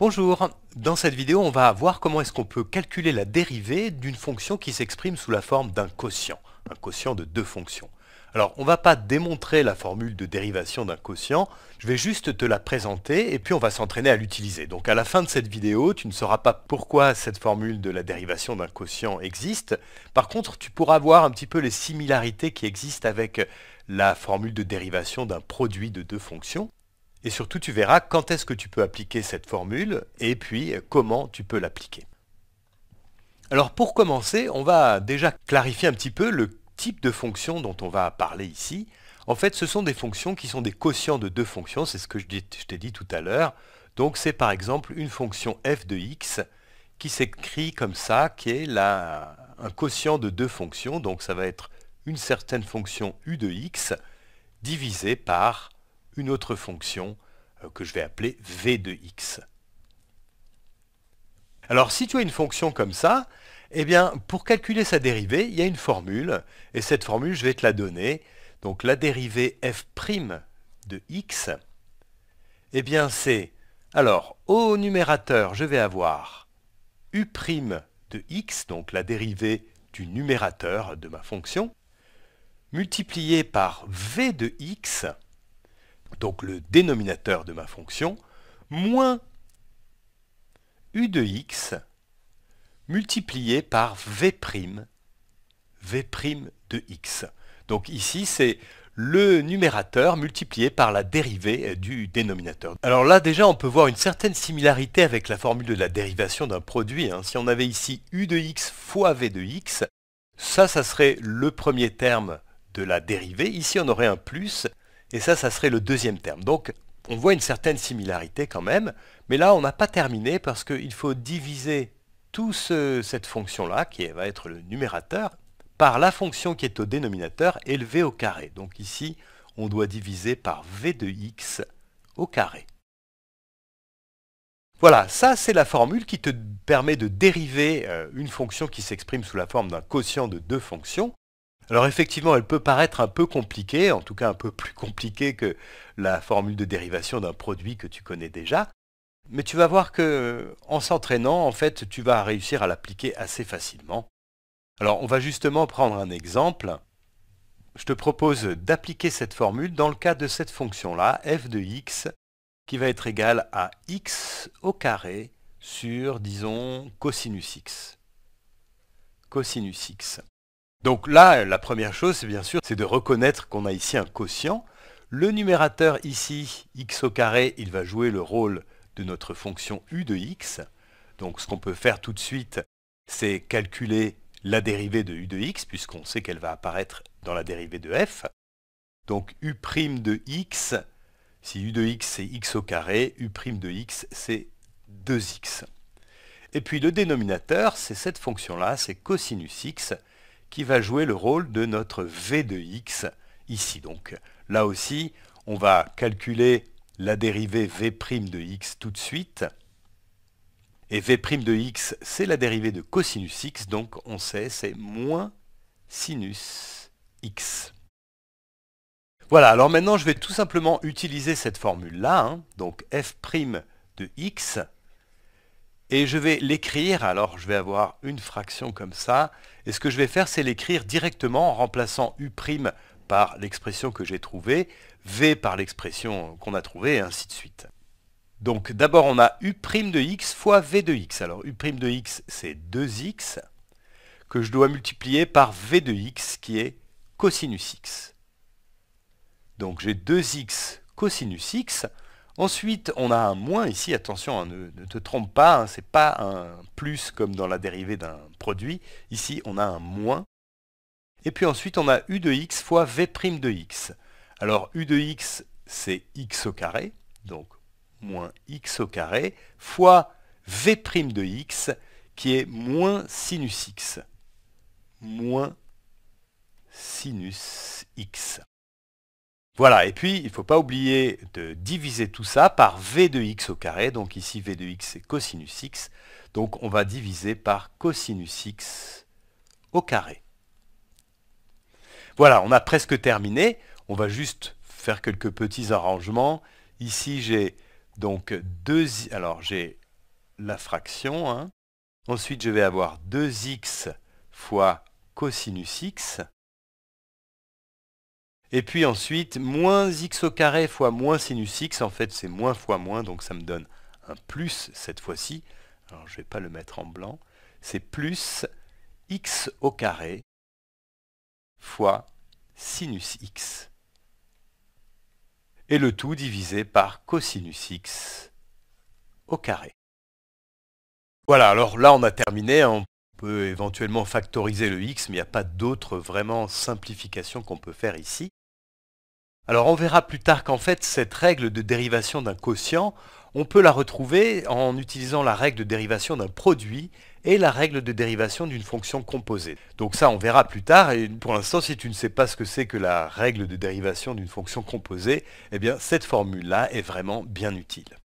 Bonjour, dans cette vidéo on va voir comment est-ce qu'on peut calculer la dérivée d'une fonction qui s'exprime sous la forme d'un quotient, un quotient de deux fonctions. Alors on ne va pas démontrer la formule de dérivation d'un quotient, je vais juste te la présenter et puis on va s'entraîner à l'utiliser. Donc à la fin de cette vidéo, tu ne sauras pas pourquoi cette formule de la dérivation d'un quotient existe, par contre tu pourras voir un petit peu les similarités qui existent avec la formule de dérivation d'un produit de deux fonctions. Et surtout, tu verras quand est-ce que tu peux appliquer cette formule et puis euh, comment tu peux l'appliquer. Alors pour commencer, on va déjà clarifier un petit peu le type de fonction dont on va parler ici. En fait, ce sont des fonctions qui sont des quotients de deux fonctions, c'est ce que je t'ai dit tout à l'heure. Donc c'est par exemple une fonction f de x qui s'écrit comme ça, qui est un quotient de deux fonctions, donc ça va être une certaine fonction u de x divisée par une autre fonction euh, que je vais appeler v de x. Alors si tu as une fonction comme ça, eh bien pour calculer sa dérivée, il y a une formule, et cette formule je vais te la donner. Donc la dérivée f' prime de x, eh bien c'est, alors au numérateur je vais avoir u' prime de x, donc la dérivée du numérateur de ma fonction, multipliée par v de x, donc le dénominateur de ma fonction, moins u de x multiplié par v', v' de x. Donc ici, c'est le numérateur multiplié par la dérivée euh, du dénominateur. Alors là, déjà, on peut voir une certaine similarité avec la formule de la dérivation d'un produit. Hein. Si on avait ici u de x fois v de x, ça, ça serait le premier terme de la dérivée. Ici, on aurait un plus, et ça, ça serait le deuxième terme. Donc, on voit une certaine similarité quand même, mais là, on n'a pas terminé parce qu'il faut diviser toute cette fonction-là, qui va être le numérateur, par la fonction qui est au dénominateur élevée au carré. Donc ici, on doit diviser par v de x au carré. Voilà, ça c'est la formule qui te permet de dériver euh, une fonction qui s'exprime sous la forme d'un quotient de deux fonctions alors effectivement, elle peut paraître un peu compliquée, en tout cas un peu plus compliquée que la formule de dérivation d'un produit que tu connais déjà, mais tu vas voir que euh, en s'entraînant, en fait, tu vas réussir à l'appliquer assez facilement. Alors on va justement prendre un exemple. Je te propose d'appliquer cette formule dans le cas de cette fonction-là, f de x, qui va être égale à x au carré sur, disons, cosinus x. Cosinus x. Donc là, la première chose, c'est bien sûr, c'est de reconnaître qu'on a ici un quotient. Le numérateur ici, x au carré, il va jouer le rôle de notre fonction u de x. Donc ce qu'on peut faire tout de suite, c'est calculer la dérivée de u de x, puisqu'on sait qu'elle va apparaître dans la dérivée de f. Donc u' de x, si u de x c'est x au carré, u' de x c'est 2x. Et puis le dénominateur, c'est cette fonction-là, c'est cosinus x, qui va jouer le rôle de notre V de x ici. Donc là aussi, on va calculer la dérivée V' de x tout de suite. Et V' de x, c'est la dérivée de cosinus x, donc on sait c'est moins sinus x. Voilà, alors maintenant je vais tout simplement utiliser cette formule-là, hein. donc f' prime de x et je vais l'écrire, alors je vais avoir une fraction comme ça, et ce que je vais faire c'est l'écrire directement en remplaçant U' par l'expression que j'ai trouvée, V par l'expression qu'on a trouvée, et ainsi de suite. Donc d'abord on a U' de x fois V de x, alors U' de x c'est 2x, que je dois multiplier par V de x qui est cosinus x. Donc j'ai 2x cosinus x, Ensuite, on a un moins ici, attention, hein, ne, te trompe pas, hein, ce n'est pas un plus comme dans la dérivée d'un produit. Ici, on a un moins. Et puis ensuite, on a u de x fois v' prime de x. Alors, u de x, c'est x au carré, donc moins x au carré, fois v' prime de x, qui est moins sinus x. Moins sinus x. Voilà, et puis il ne faut pas oublier de diviser tout ça par v de x au carré, donc ici v de x c'est cosinus x, donc on va diviser par cosinus x au carré. Voilà, on a presque terminé, on va juste faire quelques petits arrangements. Ici j'ai donc deux alors j'ai la fraction, hein. ensuite je vais avoir 2x fois cosinus x, et puis ensuite, moins x au carré fois moins sinus x, en fait c'est moins fois moins, donc ça me donne un plus cette fois-ci. Alors je ne vais pas le mettre en blanc. C'est plus x au carré fois sinus x. Et le tout divisé par cosinus x au carré. Voilà, alors là on a terminé, hein. on peut éventuellement factoriser le x, mais il n'y a pas d'autre vraiment simplification qu'on peut faire ici. Alors on verra plus tard qu'en fait cette règle de dérivation d'un quotient, on peut la retrouver en utilisant la règle de dérivation d'un produit et la règle de dérivation d'une fonction composée. Donc ça on verra plus tard et pour l'instant si tu ne sais pas ce que c'est que la règle de dérivation d'une fonction composée, eh bien cette formule là est vraiment bien utile.